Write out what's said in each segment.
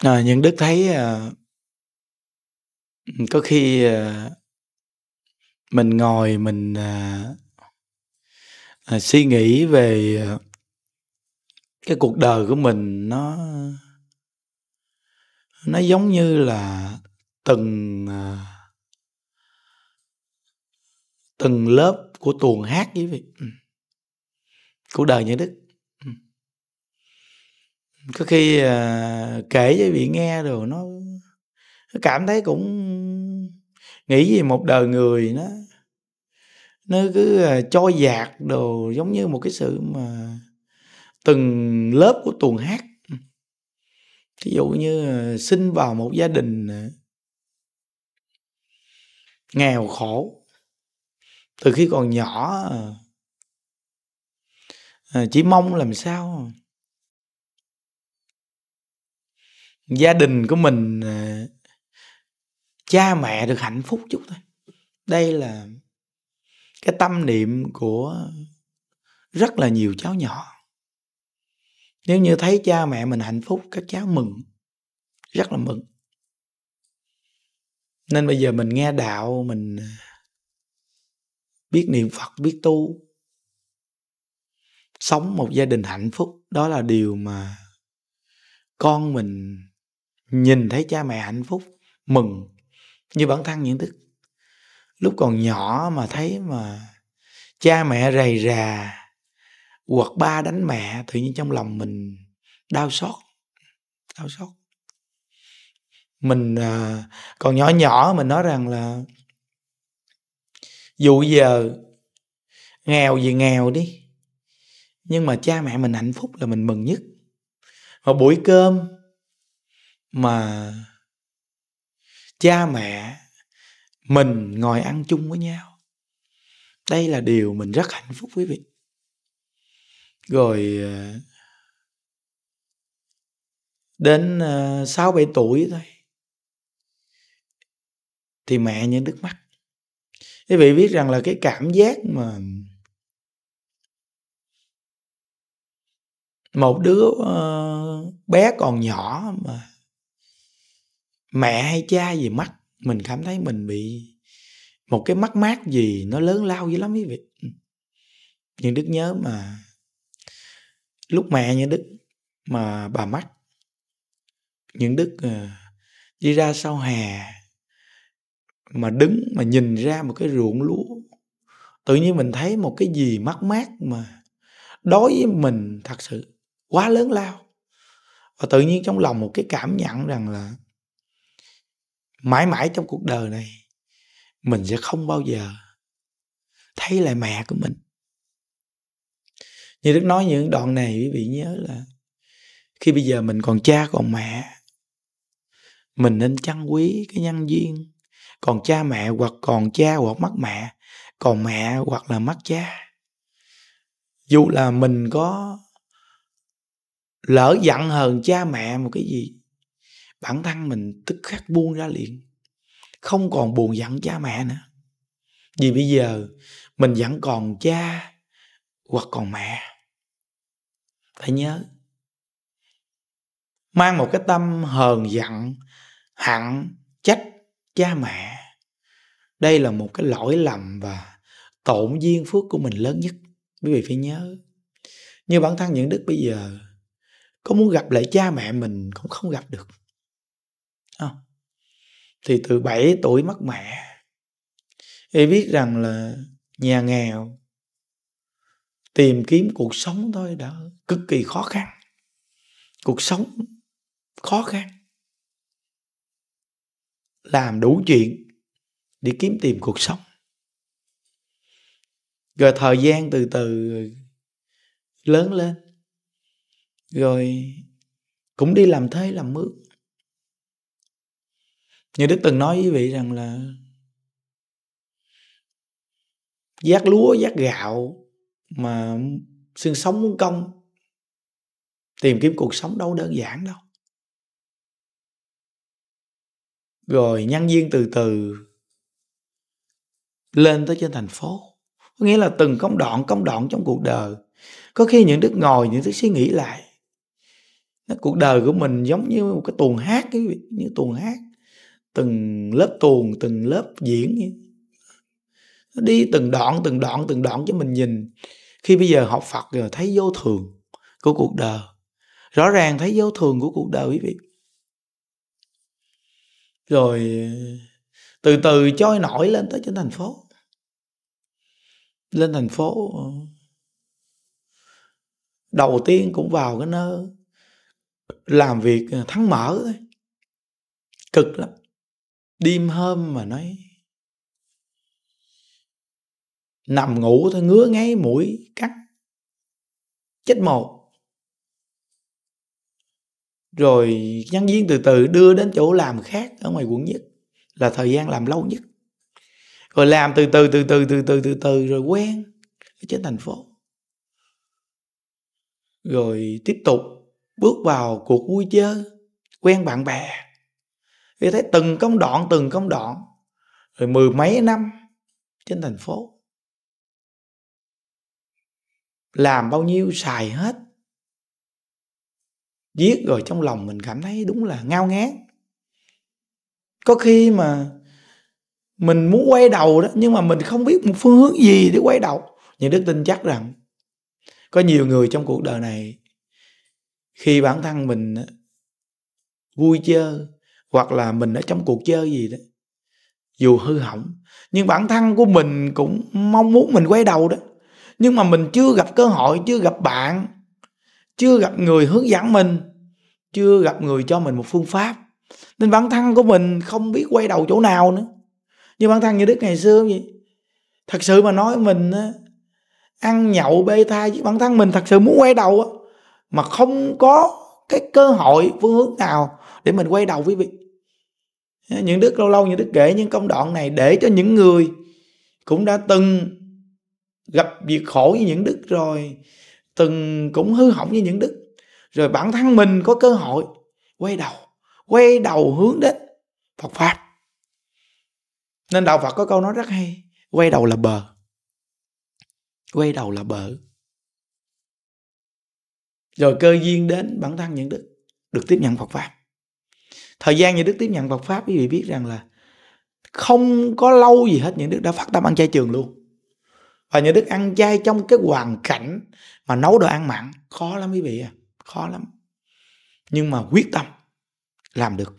à, nhưng đức thấy à, có khi à, mình ngồi mình à, à, suy nghĩ về à, cái cuộc đời của mình nó nó giống như là từng à, từng lớp của tuồng hát với vị cuộc đời như đức có khi à, kể với vị nghe rồi nó, nó cảm thấy cũng nghĩ gì một đời người nó nó cứ à, cho dạt đồ giống như một cái sự mà từng lớp của tuồng hát ví dụ như à, sinh vào một gia đình à, nghèo khổ từ khi còn nhỏ à, à, chỉ mong làm sao gia đình của mình ờ, cha mẹ được hạnh phúc chút thôi đây là cái tâm niệm của rất là nhiều cháu nhỏ nếu như thấy cha mẹ mình hạnh phúc các cháu mừng rất là mừng nên bây giờ mình nghe đạo mình ờ, biết niệm phật biết tu sống một gia đình hạnh phúc đó là điều mà con mình nhìn thấy cha mẹ hạnh phúc mừng như bản thân những đức lúc còn nhỏ mà thấy mà cha mẹ rầy rà hoặc ba đánh mẹ tự nhiên trong lòng mình đau xót đau xót mình à, còn nhỏ nhỏ mình nói rằng là dù giờ nghèo gì nghèo đi nhưng mà cha mẹ mình hạnh phúc là mình mừng nhất mà buổi cơm mà cha mẹ mình ngồi ăn chung với nhau đây là điều mình rất hạnh phúc quý vị rồi ờ, đến ờ, sáu bảy tuổi thôi thì mẹ như nước mắt quý vị biết rằng là cái cảm giác mà một đứa ờ, bé còn nhỏ mà mẹ hay cha gì mắt mình cảm thấy mình bị một cái mất mát gì nó lớn lao dữ lắm quý vị ừ. nhưng đức nhớ mà lúc mẹ như đức mà bà mất những đức ờ, đi ra sau hè mà đứng mà nhìn ra một cái ruộng lúa tự nhiên mình thấy một cái gì mát mát mà đối với mình thật sự quá lớn lao và tự nhiên trong lòng một cái cảm nhận rằng là mãi mãi trong cuộc đời này mình sẽ không bao giờ thấy lại mẹ của mình như đức nói những đoạn này quý vị nhớ là khi bây giờ mình còn cha còn mẹ mình nên trân quý cái nhân duyên còn cha mẹ hoặc còn cha hoặc mất mẹ còn mẹ hoặc là mất cha dù là mình có lỡ giận hờn cha mẹ một cái gì bản thân mình tức khắc buông ra liền không còn buồn giận cha mẹ nữa vì bây giờ mình vẫn còn cha hoặc còn mẹ phải nhớ mang một cái tâm hờn giận hận trách cha mẹ đây là một cái lỗi lầm và tổn duyên phước của mình lớn nhất quý vị phải nhớ như bản thân những đức bây giờ có muốn gặp lại cha mẹ mình cũng không gặp được thì từ 7 tuổi mất mẹ y biết rằng là nhà nghèo tìm kiếm cuộc sống thôi đã cực kỳ khó khăn cuộc sống khó khăn làm đủ chuyện để kiếm tìm cuộc sống rồi thời gian từ từ lớn lên rồi cũng đi làm thuê làm mướn như đức từng nói với vị rằng là giác lúa giác gạo mà xương sống muốn công tìm kiếm cuộc sống đâu đơn giản đâu rồi nhân viên từ từ lên tới trên thành phố có nghĩa là từng công đoạn công đoạn trong cuộc đời có khi những đức ngồi những đức suy nghĩ lại cuộc đời của mình giống như một cái tuồng hát cái như tuồng hát từng lớp tuồng từng lớp diễn nó đi từng đoạn từng đoạn từng đoạn cho mình nhìn khi bây giờ học phật rồi thấy vô thường của cuộc đời rõ ràng thấy vô thường của cuộc đời quý vị rồi từ từ trôi nổi lên tới trên thành phố lên thành phố đầu tiên cũng vào cái nơi làm việc thắng mở cực lắm đêm hôm mà nói nằm ngủ thôi ngứa ngáy mũi cắt chết một rồi nhân viên từ từ đưa đến chỗ làm khác ở ngoài quận nhất là thời gian làm lâu nhất rồi làm từ từ từ từ từ từ từ từ rồi quen ở trên thành phố rồi tiếp tục bước vào cuộc vui chơi quen bạn bè thì thấy từng công đoạn từng công đoạn rồi mười mấy năm trên thành phố làm bao nhiêu xài hết giết rồi trong lòng mình cảm thấy đúng là ngao ngán có khi mà mình muốn quay đầu đó nhưng mà mình không biết một phương hướng gì để quay đầu nhưng đức tin chắc rằng có nhiều người trong cuộc đời này khi bản thân mình vui chơi hoặc là mình ở trong cuộc chơi gì đó dù hư hỏng nhưng bản thân của mình cũng mong muốn mình quay đầu đó nhưng mà mình chưa gặp cơ hội chưa gặp bạn chưa gặp người hướng dẫn mình chưa gặp người cho mình một phương pháp nên bản thân của mình không biết quay đầu chỗ nào nữa như bản thân như đức ngày xưa vậy thật sự mà nói mình ăn nhậu bê thai với bản thân mình thật sự muốn quay đầu mà không có cái cơ hội phương hướng nào để mình quay đầu quý vị những đức lâu lâu những đức kể những công đoạn này để cho những người cũng đã từng gặp việc khổ với những đức rồi từng cũng hư hỏng với những đức rồi bản thân mình có cơ hội quay đầu quay đầu hướng đến Phật pháp nên đạo Phật có câu nói rất hay quay đầu là bờ quay đầu là bờ rồi cơ duyên đến bản thân những đức được tiếp nhận Phật pháp thời gian như đức tiếp nhận Phật pháp quý vị biết rằng là không có lâu gì hết những đức đã phát tâm ăn chay trường luôn và những đức ăn chay trong cái hoàn cảnh mà nấu đồ ăn mặn khó lắm quý vị à khó lắm nhưng mà quyết tâm làm được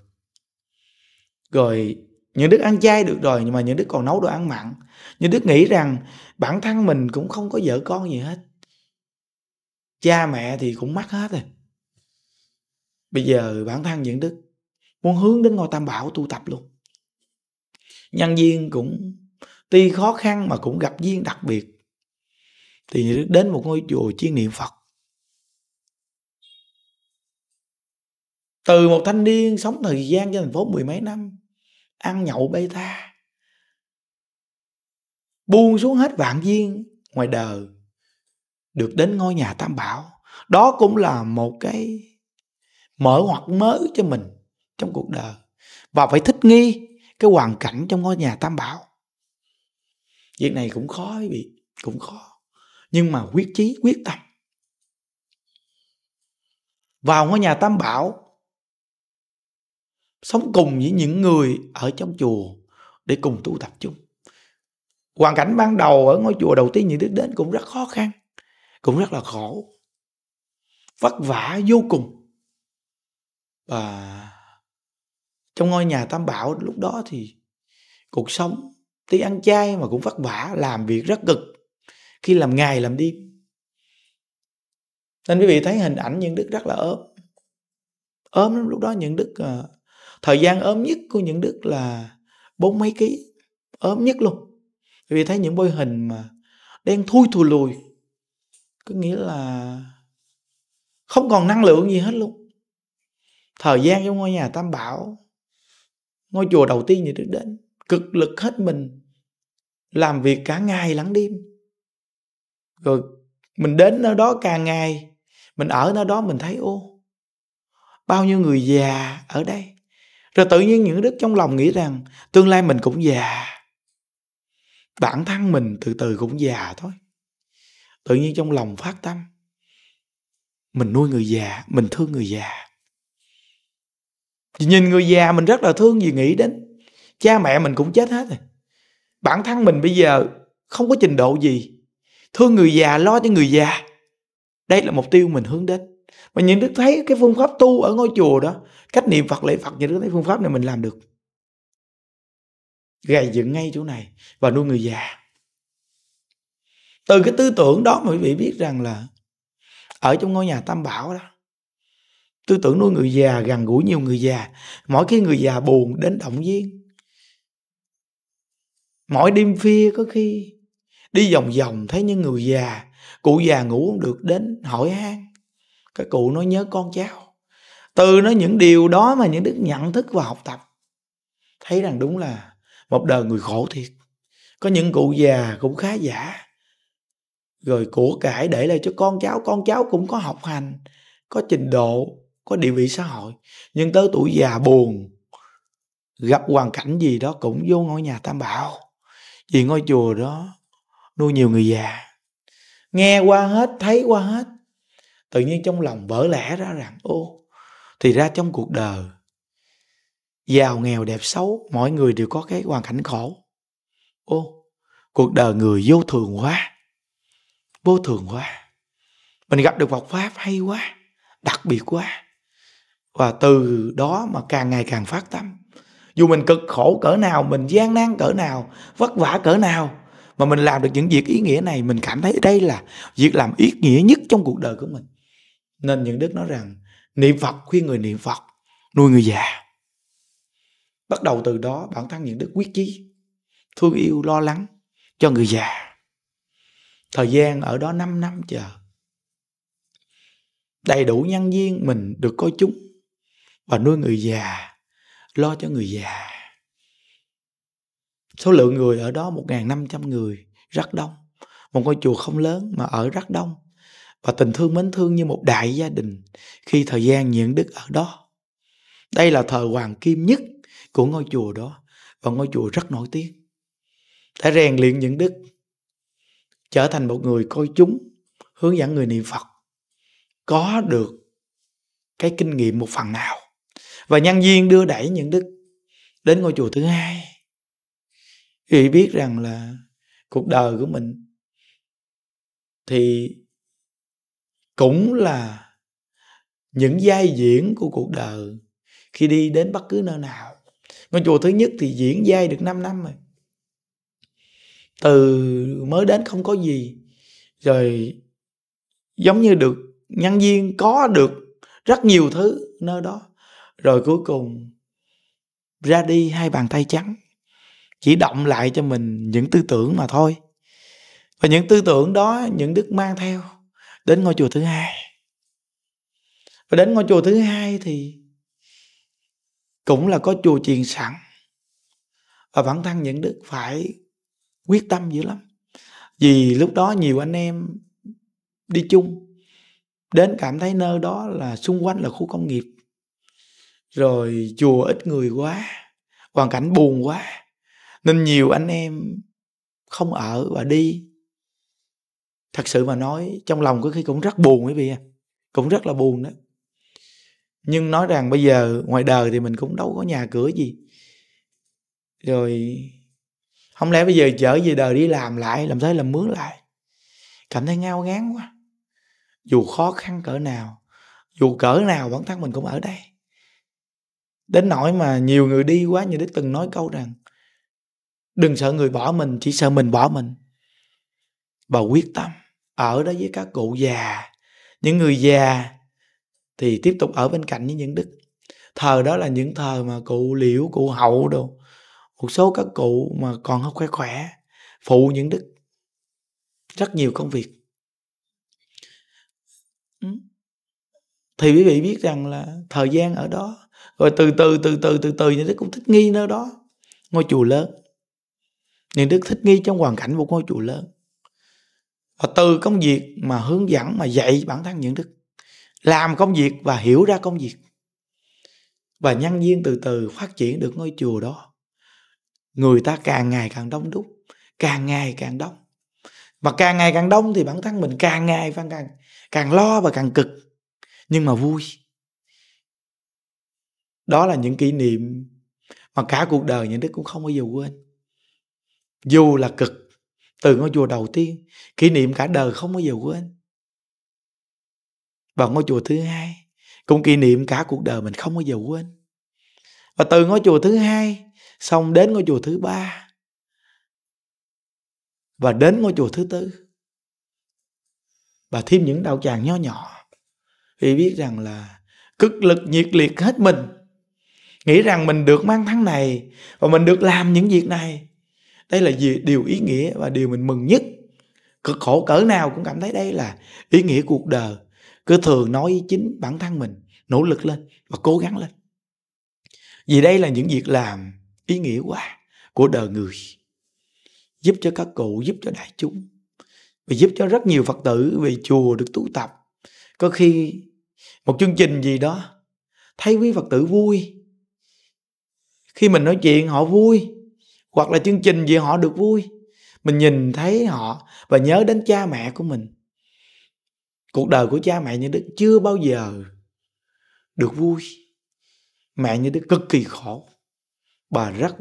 rồi những đức ăn chay được rồi nhưng mà những đức còn nấu đồ ăn mặn những đức nghĩ rằng bản thân mình cũng không có vợ con gì hết cha mẹ thì cũng mất hết rồi bây giờ bản thân những đức muốn hướng đến ngôi tam bảo tu tập luôn nhân viên cũng tuy khó khăn mà cũng gặp duyên đặc biệt thì đến một ngôi chùa chuyên niệm phật từ một thanh niên sống thời gian cho thành phố mười mấy năm ăn nhậu bê tha buông xuống hết vạn viên ngoài đời được đến ngôi nhà tam bảo đó cũng là một cái mở ngoặt mới cho mình trong cuộc đời và phải thích nghi cái hoàn cảnh trong ngôi nhà tam bảo việc này cũng khó quý vị cũng khó nhưng mà quyết chí quyết tâm vào ngôi nhà tam bảo sống cùng với những người ở trong chùa để cùng tu tập chung hoàn cảnh ban đầu ở ngôi chùa đầu tiên những đức đến cũng rất khó khăn cũng rất là khổ vất vả vô cùng và trong ngôi nhà tam bảo lúc đó thì cuộc sống tuy ăn chay mà cũng vất vả làm việc rất cực khi làm ngày làm đêm nên quý vị thấy hình ảnh những đức rất là ốm ốm lắm lúc đó những đức uh, thời gian ốm nhất của những đức là bốn mấy ký ốm nhất luôn quý vị thấy những bôi hình mà đen thui thù lùi có nghĩa là không còn năng lượng gì hết luôn thời gian trong ngôi nhà tam bảo ngôi chùa đầu tiên thì Đức đến cực lực hết mình làm việc cả ngày lẫn đêm rồi mình đến nơi đó càng ngày mình ở nơi đó mình thấy ô bao nhiêu người già ở đây rồi tự nhiên những đức trong lòng nghĩ rằng tương lai mình cũng già bản thân mình từ từ cũng già thôi tự nhiên trong lòng phát tâm mình nuôi người già mình thương người già nhìn người già mình rất là thương vì nghĩ đến cha mẹ mình cũng chết hết rồi bản thân mình bây giờ không có trình độ gì thương người già lo cho người già đây là mục tiêu mình hướng đến mà nhìn đức thấy cái phương pháp tu ở ngôi chùa đó cách niệm phật lễ phật những đức thấy phương pháp này mình làm được gầy dựng ngay chỗ này và nuôi người già từ cái tư tưởng đó mà quý vị biết rằng là ở trong ngôi nhà tam bảo đó tư tưởng nuôi người già gần gũi nhiều người già mỗi khi người già buồn đến động viên mỗi đêm khuya có khi đi vòng vòng thấy những người già cụ già ngủ không được đến hỏi han cái cụ nói nhớ con cháu từ nó những điều đó mà những đức nhận thức và học tập thấy rằng đúng là một đời người khổ thiệt có những cụ già cũng khá giả rồi của cải để lại cho con cháu con cháu cũng có học hành có trình độ có địa vị xã hội nhưng tới tuổi già buồn gặp hoàn cảnh gì đó cũng vô ngôi nhà tam bảo vì ngôi chùa đó nuôi nhiều người già nghe qua hết thấy qua hết tự nhiên trong lòng vỡ lẽ ra rằng ô thì ra trong cuộc đời giàu nghèo đẹp xấu mọi người đều có cái hoàn cảnh khổ ô cuộc đời người vô thường quá vô thường quá mình gặp được Phật pháp hay quá đặc biệt quá và từ đó mà càng ngày càng phát tâm dù mình cực khổ cỡ nào mình gian nan cỡ nào vất vả cỡ nào mà mình làm được những việc ý nghĩa này mình cảm thấy đây là việc làm ý nghĩa nhất trong cuộc đời của mình nên những đức nói rằng niệm phật khuyên người niệm phật nuôi người già bắt đầu từ đó bản thân những đức quyết chí thương yêu lo lắng cho người già thời gian ở đó 5 năm chờ đầy đủ nhân viên mình được coi chúng và nuôi người già lo cho người già số lượng người ở đó 1.500 người rất đông một ngôi chùa không lớn mà ở rất đông và tình thương mến thương như một đại gia đình khi thời gian nhận đức ở đó đây là thời hoàng kim nhất của ngôi chùa đó và ngôi chùa rất nổi tiếng đã rèn luyện những đức trở thành một người coi chúng hướng dẫn người niệm phật có được cái kinh nghiệm một phần nào và nhân viên đưa đẩy những đức đến ngôi chùa thứ hai vì biết rằng là cuộc đời của mình thì cũng là những giai diễn của cuộc đời khi đi đến bất cứ nơi nào ngôi chùa thứ nhất thì diễn giai được 5 năm rồi từ mới đến không có gì rồi giống như được nhân viên có được rất nhiều thứ nơi đó rồi cuối cùng ra đi hai bàn tay trắng chỉ động lại cho mình những tư tưởng mà thôi và những tư tưởng đó những đức mang theo đến ngôi chùa thứ hai và đến ngôi chùa thứ hai thì cũng là có chùa chiền sẵn và bản thân những đức phải quyết tâm dữ lắm vì lúc đó nhiều anh em đi chung đến cảm thấy nơi đó là xung quanh là khu công nghiệp rồi chùa ít người quá hoàn cảnh buồn quá nên nhiều anh em không ở và đi thật sự mà nói trong lòng có khi cũng rất buồn quý vị à cũng rất là buồn đó nhưng nói rằng bây giờ ngoài đời thì mình cũng đâu có nhà cửa gì rồi không lẽ bây giờ trở về đời đi làm lại làm thế làm mướn lại cảm thấy ngao ngán quá dù khó khăn cỡ nào dù cỡ nào bản thân mình cũng ở đây đến nỗi mà nhiều người đi quá như đức từng nói câu rằng đừng sợ người bỏ mình chỉ sợ mình bỏ mình bà quyết tâm ở đó với các cụ già những người già thì tiếp tục ở bên cạnh với những đức thờ đó là những thờ mà cụ liễu cụ hậu đồ một số các cụ mà còn không khỏe khỏe phụ những đức rất nhiều công việc thì quý vị biết rằng là thời gian ở đó rồi từ từ từ từ từ từ những đức cũng thích nghi nơi đó ngôi chùa lớn những đức thích nghi trong hoàn cảnh của ngôi chùa lớn và từ công việc mà hướng dẫn mà dạy bản thân những đức làm công việc và hiểu ra công việc và nhân viên từ từ phát triển được ngôi chùa đó người ta càng ngày càng đông đúc càng ngày càng đông mà càng ngày càng đông thì bản thân mình càng ngày càng càng, càng lo và càng cực nhưng mà vui đó là những kỷ niệm mà cả cuộc đời những đức cũng không bao giờ quên dù là cực từ ngôi chùa đầu tiên kỷ niệm cả đời không bao giờ quên và ngôi chùa thứ hai cũng kỷ niệm cả cuộc đời mình không bao giờ quên và từ ngôi chùa thứ hai xong đến ngôi chùa thứ ba và đến ngôi chùa thứ tư và thêm những đạo tràng nhỏ nhỏ vì biết rằng là cực lực nhiệt liệt hết mình nghĩ rằng mình được mang thắng này và mình được làm những việc này đây là gì điều ý nghĩa và điều mình mừng nhất cực khổ cỡ nào cũng cảm thấy đây là ý nghĩa cuộc đời cứ thường nói chính bản thân mình nỗ lực lên và cố gắng lên vì đây là những việc làm ý nghĩa quá của đời người giúp cho các cụ giúp cho đại chúng và giúp cho rất nhiều phật tử về chùa được tu tập có khi một chương trình gì đó thấy quý phật tử vui khi mình nói chuyện họ vui hoặc là chương trình gì họ được vui mình nhìn thấy họ và nhớ đến cha mẹ của mình cuộc đời của cha mẹ như đức chưa bao giờ được vui mẹ như đức cực kỳ khổ bà rất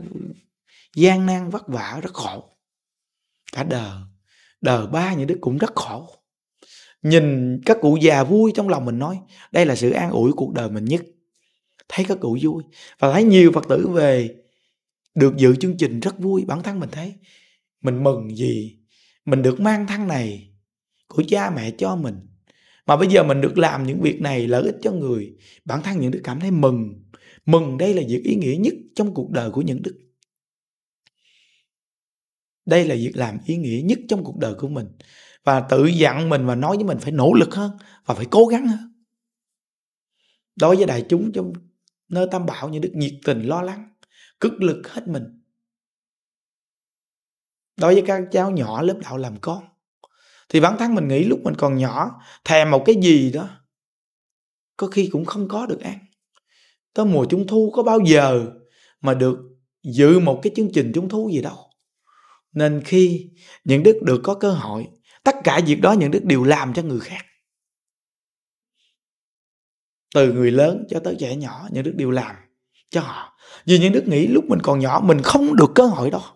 gian nan vất vả rất khổ cả đời đời ba như đức cũng rất khổ nhìn các cụ già vui trong lòng mình nói đây là sự an ủi cuộc đời mình nhất thấy các cụ vui và thấy nhiều phật tử về được dự chương trình rất vui bản thân mình thấy mình mừng gì mình được mang thân này của cha mẹ cho mình mà bây giờ mình được làm những việc này lợi ích cho người bản thân những đức cảm thấy mừng mừng đây là việc ý nghĩa nhất trong cuộc đời của những đức đây là việc làm ý nghĩa nhất trong cuộc đời của mình và tự dặn mình và nói với mình phải nỗ lực hơn và phải cố gắng hơn đối với đại chúng trong nơi tam bảo như đức nhiệt tình lo lắng cực lực hết mình đối với các cháu nhỏ lớp đạo làm con thì bản thân mình nghĩ lúc mình còn nhỏ thèm một cái gì đó có khi cũng không có được ăn tới mùa trung thu có bao giờ mà được dự một cái chương trình trung thu gì đâu nên khi những đức được có cơ hội tất cả việc đó những đức đều làm cho người khác từ người lớn cho tới trẻ nhỏ những đức đều làm cho họ vì những đức nghĩ lúc mình còn nhỏ mình không được cơ hội đó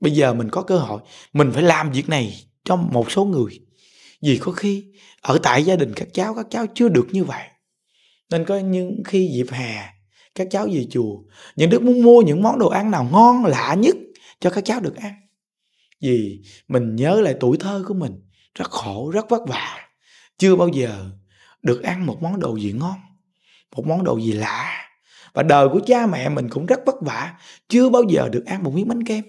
bây giờ mình có cơ hội mình phải làm việc này cho một số người vì có khi ở tại gia đình các cháu các cháu chưa được như vậy nên có những khi dịp hè các cháu về chùa những đức muốn mua những món đồ ăn nào ngon lạ nhất cho các cháu được ăn vì mình nhớ lại tuổi thơ của mình rất khổ rất vất vả chưa bao giờ được ăn một món đồ gì ngon một món đồ gì lạ và đời của cha mẹ mình cũng rất vất vả chưa bao giờ được ăn một miếng bánh kem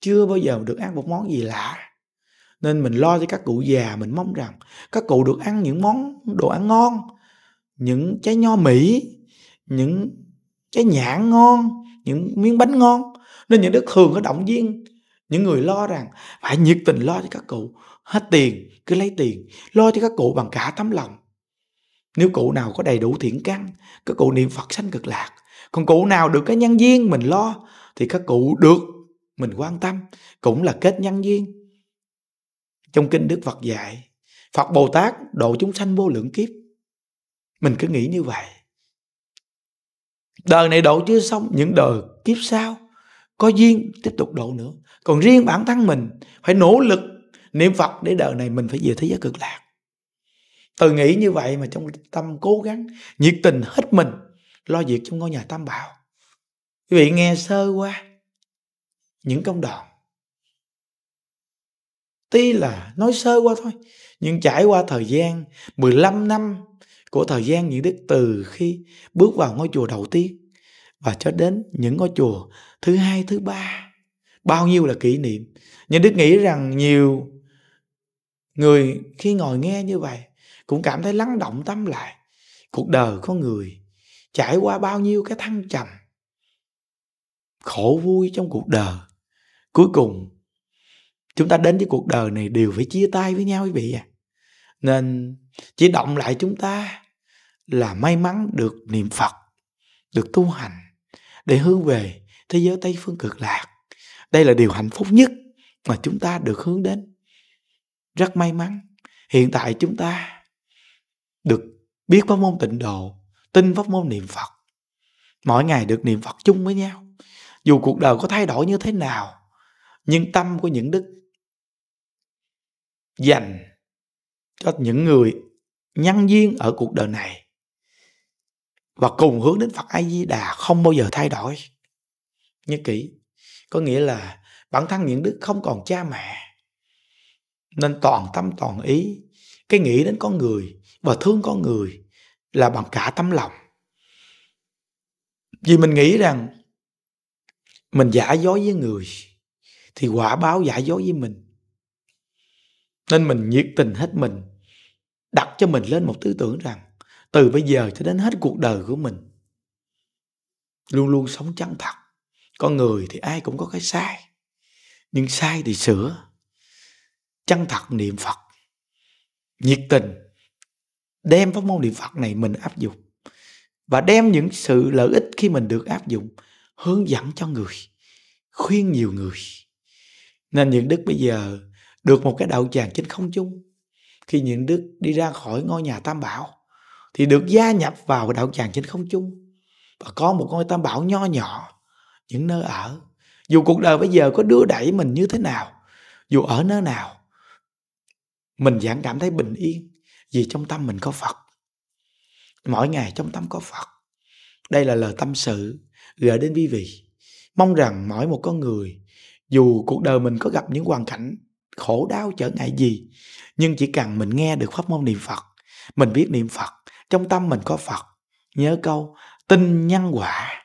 chưa bao giờ được ăn một món gì lạ nên mình lo cho các cụ già mình mong rằng các cụ được ăn những món đồ ăn ngon những trái nho mỹ những trái nhãn ngon những miếng bánh ngon nên những đức thường có động viên những người lo rằng phải nhiệt tình lo cho các cụ hết tiền cứ lấy tiền lo cho các cụ bằng cả tấm lòng nếu cụ nào có đầy đủ thiện căn, các cụ niệm Phật sanh cực lạc. Còn cụ nào được cái nhân duyên mình lo thì các cụ được mình quan tâm cũng là kết nhân duyên. Trong kinh Đức Phật dạy, Phật Bồ Tát độ chúng sanh vô lượng kiếp. Mình cứ nghĩ như vậy. Đời này độ chưa xong, những đời kiếp sau có duyên tiếp tục độ nữa. Còn riêng bản thân mình phải nỗ lực niệm Phật để đời này mình phải về thế giới cực lạc từ nghĩ như vậy mà trong tâm cố gắng nhiệt tình hết mình lo việc trong ngôi nhà tam bảo quý vị nghe sơ qua những công đoạn tuy là nói sơ qua thôi nhưng trải qua thời gian 15 năm của thời gian những đức từ khi bước vào ngôi chùa đầu tiên và cho đến những ngôi chùa thứ hai thứ ba bao nhiêu là kỷ niệm những đức nghĩ rằng nhiều người khi ngồi nghe như vậy cũng cảm thấy lắng động tâm lại cuộc đời có người trải qua bao nhiêu cái thăng trầm khổ vui trong cuộc đời cuối cùng chúng ta đến với cuộc đời này đều phải chia tay với nhau quý vị à nên chỉ động lại chúng ta là may mắn được niệm phật được tu hành để hướng về thế giới tây phương cực lạc đây là điều hạnh phúc nhất mà chúng ta được hướng đến rất may mắn hiện tại chúng ta được biết pháp môn tịnh độ tin pháp môn niệm phật mỗi ngày được niệm phật chung với nhau dù cuộc đời có thay đổi như thế nào nhưng tâm của những đức dành cho những người nhân duyên ở cuộc đời này và cùng hướng đến Phật A Di Đà không bao giờ thay đổi. như kỹ, có nghĩa là bản thân những đức không còn cha mẹ nên toàn tâm toàn ý cái nghĩ đến con người và thương con người là bằng cả tấm lòng vì mình nghĩ rằng mình giả dối với người thì quả báo giả dối với mình nên mình nhiệt tình hết mình đặt cho mình lên một tư tưởng rằng từ bây giờ cho đến hết cuộc đời của mình luôn luôn sống chân thật con người thì ai cũng có cái sai nhưng sai thì sửa chân thật niệm phật nhiệt tình đem pháp môn niệm phật này mình áp dụng và đem những sự lợi ích khi mình được áp dụng hướng dẫn cho người khuyên nhiều người nên những đức bây giờ được một cái đạo tràng trên không chung khi những đức đi ra khỏi ngôi nhà tam bảo thì được gia nhập vào đạo tràng trên không chung và có một ngôi tam bảo nho nhỏ những nơi ở dù cuộc đời bây giờ có đưa đẩy mình như thế nào dù ở nơi nào mình vẫn cảm thấy bình yên vì trong tâm mình có Phật. Mỗi ngày trong tâm có Phật. Đây là lời tâm sự gửi đến quý vị. Mong rằng mỗi một con người dù cuộc đời mình có gặp những hoàn cảnh khổ đau trở ngại gì nhưng chỉ cần mình nghe được pháp môn niệm Phật, mình biết niệm Phật, trong tâm mình có Phật. Nhớ câu tin nhân quả,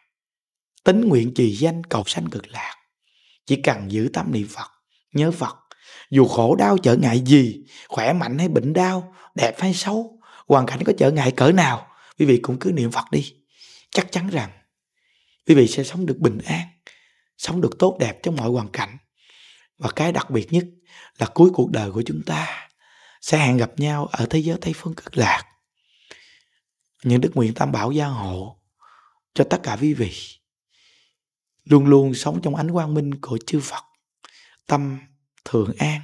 tính nguyện trì danh cầu sanh cực lạc. Chỉ cần giữ tâm niệm Phật, nhớ Phật dù khổ đau trở ngại gì khỏe mạnh hay bệnh đau đẹp hay xấu hoàn cảnh có trở ngại cỡ nào quý vị cũng cứ niệm phật đi chắc chắn rằng quý vị sẽ sống được bình an sống được tốt đẹp trong mọi hoàn cảnh và cái đặc biệt nhất là cuối cuộc đời của chúng ta sẽ hẹn gặp nhau ở thế giới tây phương cực lạc những đức nguyện tam bảo gia hộ cho tất cả quý vị luôn luôn sống trong ánh quang minh của chư phật tâm thường an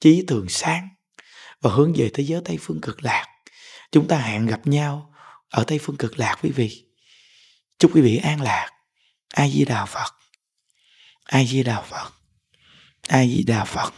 trí thường sáng và hướng về thế giới tây phương cực lạc chúng ta hẹn gặp nhau ở tây phương cực lạc quý vị chúc quý vị an lạc a di đà phật a di đà phật a di đà phật